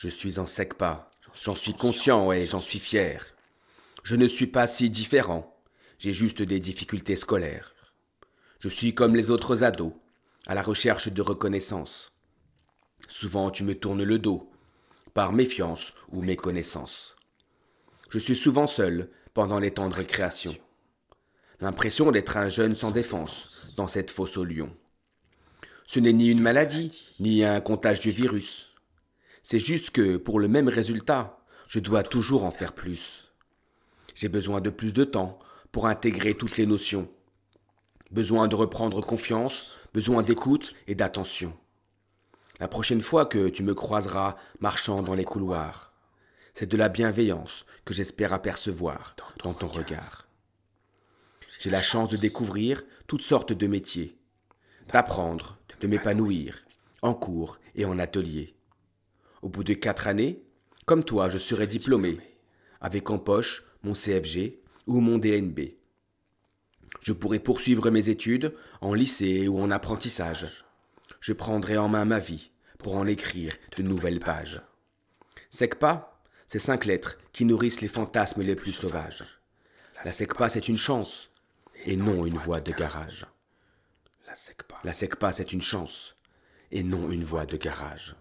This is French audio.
Je suis en pas, J'en suis conscient, et j'en suis fier. Je ne suis pas si différent. J'ai juste des difficultés scolaires. Je suis comme les autres ados, à la recherche de reconnaissance. Souvent, tu me tournes le dos, par méfiance ou méconnaissance. Je suis souvent seul pendant les temps de récréation. L'impression d'être un jeune sans défense dans cette fosse au lion. Ce n'est ni une maladie, ni un comptage du virus. C'est juste que pour le même résultat, je dois toujours en faire plus. J'ai besoin de plus de temps pour intégrer toutes les notions. Besoin de reprendre confiance, besoin d'écoute et d'attention. La prochaine fois que tu me croiseras marchant dans les couloirs, c'est de la bienveillance que j'espère apercevoir dans ton, regard. J'ai la chance de découvrir toutes sortes de métiers, d'apprendre, de m'épanouir, en cours et en atelier. Au bout de quatre années, comme toi, je serai diplômé, avec en poche mon CFG ou mon DNB. Je pourrai poursuivre mes études en lycée ou en apprentissage. Je prendrai en main ma vie pour en écrire de nouvelles pages. SECPA, c'est cinq lettres qui nourrissent les fantasmes les plus sauvages. La SECPA, c'est une chance et non une voie de garage. La SECPA, c'est une chance et non une voie de garage.